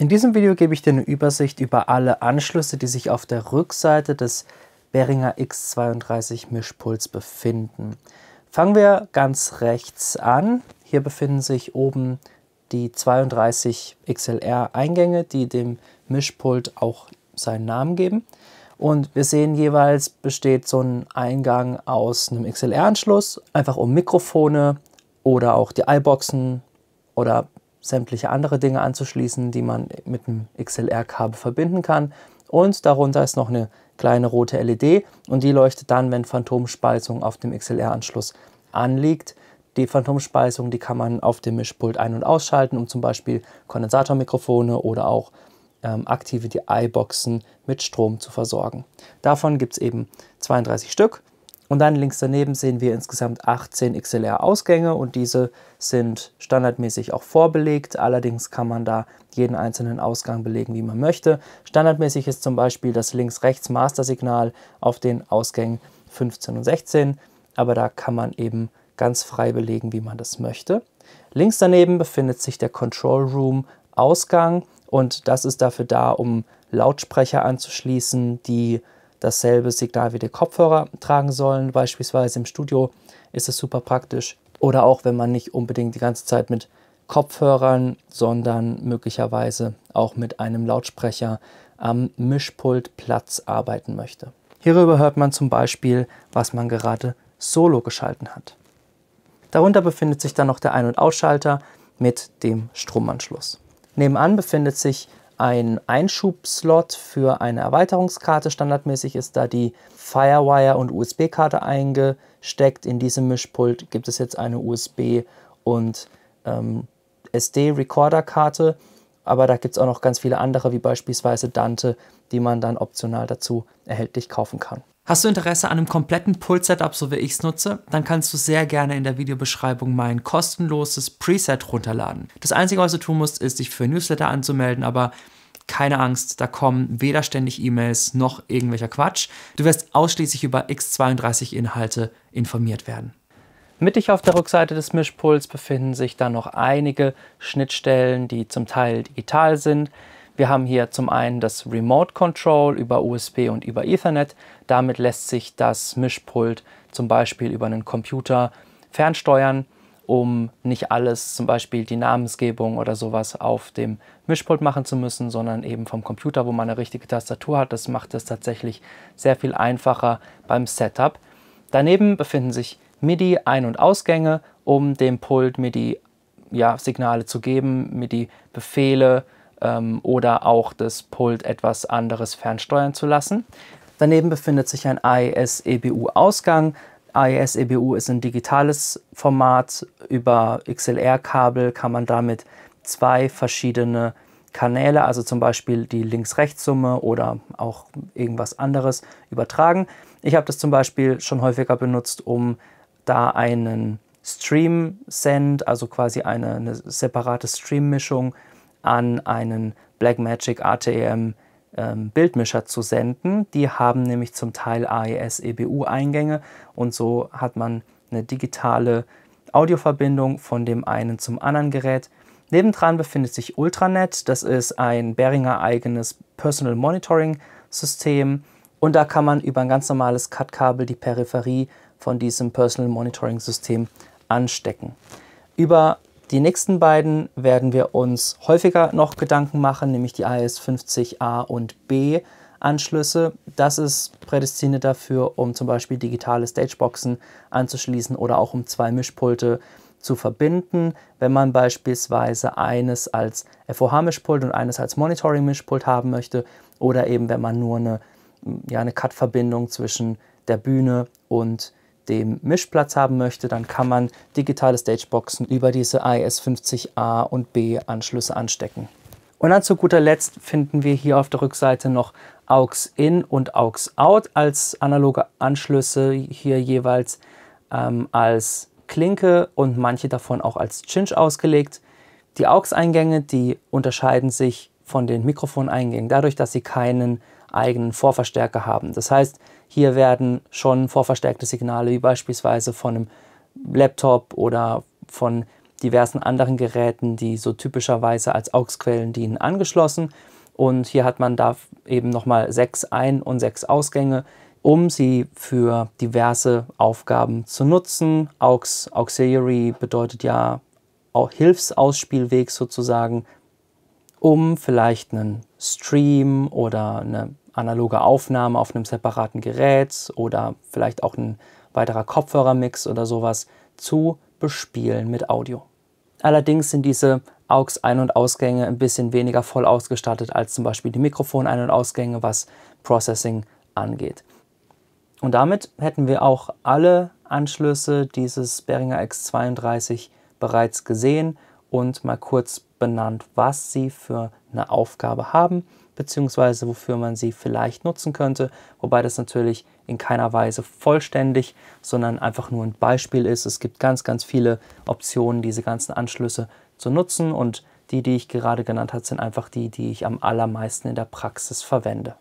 In diesem Video gebe ich dir eine Übersicht über alle Anschlüsse, die sich auf der Rückseite des Behringer X32 Mischpuls befinden. Fangen wir ganz rechts an. Hier befinden sich oben die 32 XLR Eingänge, die dem Mischpult auch seinen Namen geben. Und wir sehen jeweils besteht so ein Eingang aus einem XLR-Anschluss, einfach um Mikrofone oder auch die iBoxen oder sämtliche andere Dinge anzuschließen, die man mit einem XLR-Kabel verbinden kann. Und darunter ist noch eine kleine rote LED und die leuchtet dann, wenn Phantomspeisung auf dem XLR-Anschluss anliegt. Die Phantomspeisung, die kann man auf dem Mischpult ein- und ausschalten, um zum Beispiel Kondensatormikrofone oder auch ähm, aktive DI-Boxen mit Strom zu versorgen. Davon gibt es eben 32 Stück und dann links daneben sehen wir insgesamt 18 XLR-Ausgänge und diese sind standardmäßig auch vorbelegt. Allerdings kann man da jeden einzelnen Ausgang belegen, wie man möchte. Standardmäßig ist zum Beispiel das Links-Rechts-Master-Signal auf den Ausgängen 15 und 16, aber da kann man eben ganz frei belegen, wie man das möchte. Links daneben befindet sich der Control Room Ausgang und das ist dafür da, um Lautsprecher anzuschließen, die dasselbe Signal wie der Kopfhörer tragen sollen. Beispielsweise im Studio ist es super praktisch. Oder auch wenn man nicht unbedingt die ganze Zeit mit Kopfhörern, sondern möglicherweise auch mit einem Lautsprecher am Mischpult Platz arbeiten möchte. Hierüber hört man zum Beispiel, was man gerade solo geschalten hat. Darunter befindet sich dann noch der Ein- und Ausschalter mit dem Stromanschluss. Nebenan befindet sich ein Einschubslot für eine Erweiterungskarte. Standardmäßig ist da die Firewire und USB-Karte eingesteckt. In diesem Mischpult gibt es jetzt eine USB- und ähm, SD-Recorder-Karte. Aber da gibt es auch noch ganz viele andere, wie beispielsweise Dante, die man dann optional dazu erhältlich kaufen kann. Hast du Interesse an einem kompletten Pult-Setup, so wie ich es nutze? Dann kannst du sehr gerne in der Videobeschreibung mein kostenloses Preset runterladen. Das Einzige, was du tun musst, ist, dich für Newsletter anzumelden, aber keine Angst, da kommen weder ständig E-Mails noch irgendwelcher Quatsch. Du wirst ausschließlich über X32-Inhalte informiert werden. Mittig auf der Rückseite des Mischpuls befinden sich dann noch einige Schnittstellen, die zum Teil digital sind. Wir haben hier zum einen das Remote Control über USB und über Ethernet. Damit lässt sich das Mischpult zum Beispiel über einen Computer fernsteuern um nicht alles, zum Beispiel die Namensgebung oder sowas, auf dem Mischpult machen zu müssen, sondern eben vom Computer, wo man eine richtige Tastatur hat. Das macht es tatsächlich sehr viel einfacher beim Setup. Daneben befinden sich MIDI-Ein- und Ausgänge, um dem Pult MIDI-Signale ja, zu geben, MIDI-Befehle ähm, oder auch das Pult etwas anderes fernsteuern zu lassen. Daneben befindet sich ein IS-EBU-Ausgang, AES-EBU ist ein digitales Format. Über XLR-Kabel kann man damit zwei verschiedene Kanäle, also zum Beispiel die Links-Rechts-Summe oder auch irgendwas anderes, übertragen. Ich habe das zum Beispiel schon häufiger benutzt, um da einen Stream-Send, also quasi eine, eine separate Stream-Mischung, an einen Blackmagic ATM ähm, Bildmischer zu senden. Die haben nämlich zum Teil AES-EBU-Eingänge und so hat man eine digitale Audioverbindung von dem einen zum anderen Gerät. Nebendran befindet sich Ultranet, das ist ein Beringer eigenes Personal Monitoring System und da kann man über ein ganz normales cut kabel die Peripherie von diesem Personal Monitoring System anstecken. Über die nächsten beiden werden wir uns häufiger noch Gedanken machen, nämlich die AS50A und B Anschlüsse. Das ist prädestiniert dafür, um zum Beispiel digitale Stageboxen anzuschließen oder auch um zwei Mischpulte zu verbinden. Wenn man beispielsweise eines als FOH-Mischpult und eines als Monitoring-Mischpult haben möchte oder eben wenn man nur eine, ja, eine Cut-Verbindung zwischen der Bühne und der dem Mischplatz haben möchte, dann kann man digitale Stageboxen über diese is 50 a und B Anschlüsse anstecken. Und dann zu guter Letzt finden wir hier auf der Rückseite noch AUX-In und AUX-Out als analoge Anschlüsse, hier jeweils ähm, als Klinke und manche davon auch als Cinch ausgelegt. Die AUX-Eingänge, die unterscheiden sich von den Mikrofoneingängen dadurch, dass sie keinen eigenen Vorverstärker haben. Das heißt, hier werden schon vorverstärkte Signale wie beispielsweise von einem Laptop oder von diversen anderen Geräten, die so typischerweise als AUX-Quellen dienen, angeschlossen. Und hier hat man da eben nochmal sechs Ein- und sechs Ausgänge, um sie für diverse Aufgaben zu nutzen. AUX Auxiliary bedeutet ja auch Hilfsausspielweg sozusagen, um vielleicht einen Stream oder eine analoge Aufnahme auf einem separaten Gerät oder vielleicht auch ein weiterer Kopfhörermix oder sowas zu bespielen mit Audio. Allerdings sind diese AUX-Ein- und Ausgänge ein bisschen weniger voll ausgestattet als zum Beispiel die Mikrofon-Ein- und Ausgänge, was Processing angeht. Und damit hätten wir auch alle Anschlüsse dieses Behringer X32 bereits gesehen und mal kurz benannt, was sie für eine Aufgabe haben beziehungsweise wofür man sie vielleicht nutzen könnte, wobei das natürlich in keiner Weise vollständig, sondern einfach nur ein Beispiel ist. Es gibt ganz, ganz viele Optionen, diese ganzen Anschlüsse zu nutzen und die, die ich gerade genannt habe, sind einfach die, die ich am allermeisten in der Praxis verwende.